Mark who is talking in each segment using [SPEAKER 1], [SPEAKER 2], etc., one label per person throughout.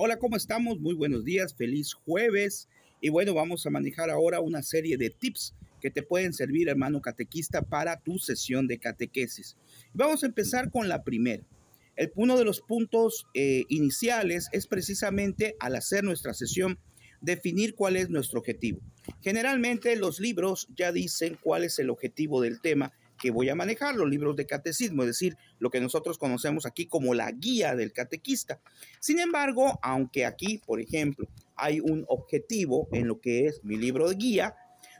[SPEAKER 1] Hola, ¿cómo estamos? Muy buenos días, feliz jueves. Y bueno, vamos a manejar ahora una serie de tips que te pueden servir, hermano catequista, para tu sesión de catequesis. Vamos a empezar con la primera. El, uno de los puntos eh, iniciales es precisamente al hacer nuestra sesión definir cuál es nuestro objetivo. Generalmente los libros ya dicen cuál es el objetivo del tema que voy a manejar, los libros de catecismo, es decir, lo que nosotros conocemos aquí como la guía del catequista. Sin embargo, aunque aquí, por ejemplo, hay un objetivo en lo que es mi libro de guía,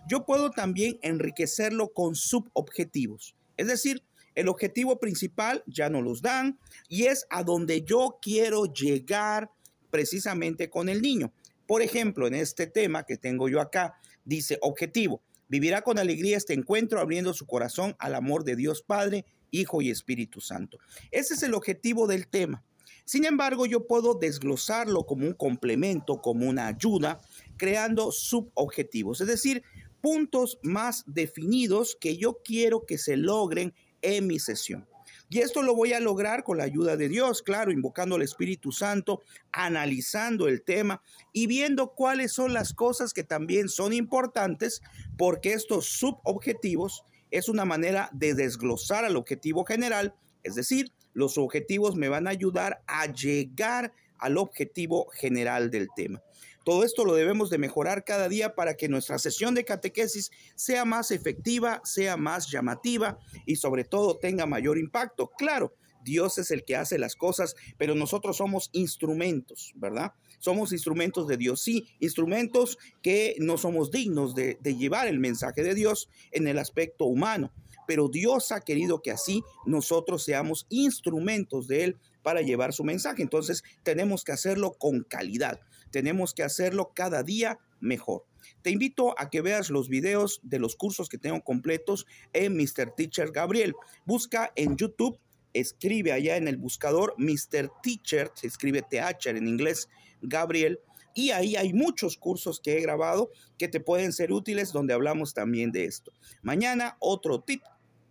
[SPEAKER 1] yo puedo también enriquecerlo con subobjetivos. Es decir, el objetivo principal ya no los dan y es a donde yo quiero llegar precisamente con el niño. Por ejemplo, en este tema que tengo yo acá, dice objetivo, Vivirá con alegría este encuentro abriendo su corazón al amor de Dios Padre, Hijo y Espíritu Santo. Ese es el objetivo del tema. Sin embargo, yo puedo desglosarlo como un complemento, como una ayuda, creando subobjetivos, es decir, puntos más definidos que yo quiero que se logren en mi sesión. Y esto lo voy a lograr con la ayuda de Dios, claro, invocando al Espíritu Santo, analizando el tema y viendo cuáles son las cosas que también son importantes, porque estos subobjetivos es una manera de desglosar al objetivo general, es decir, los objetivos me van a ayudar a llegar al objetivo general del tema. Todo esto lo debemos de mejorar cada día para que nuestra sesión de catequesis sea más efectiva, sea más llamativa y sobre todo tenga mayor impacto. Claro, Dios es el que hace las cosas, pero nosotros somos instrumentos, ¿verdad? Somos instrumentos de Dios, sí, instrumentos que no somos dignos de, de, llevar el mensaje de Dios en el aspecto humano, pero Dios ha querido que así nosotros seamos instrumentos de Él para llevar su mensaje. Entonces tenemos que hacerlo con calidad. Tenemos que hacerlo cada día mejor. Te invito a que veas los videos de los cursos que tengo completos en Mr. Teacher Gabriel. Busca en YouTube, escribe allá en el buscador Mr. Teacher, se escribe Teacher en inglés, Gabriel. Y ahí hay muchos cursos que he grabado que te pueden ser útiles donde hablamos también de esto. Mañana otro tip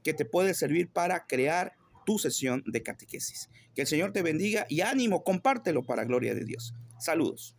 [SPEAKER 1] que te puede servir para crear tu sesión de catequesis. Que el Señor te bendiga y ánimo, compártelo para gloria de Dios. Saludos.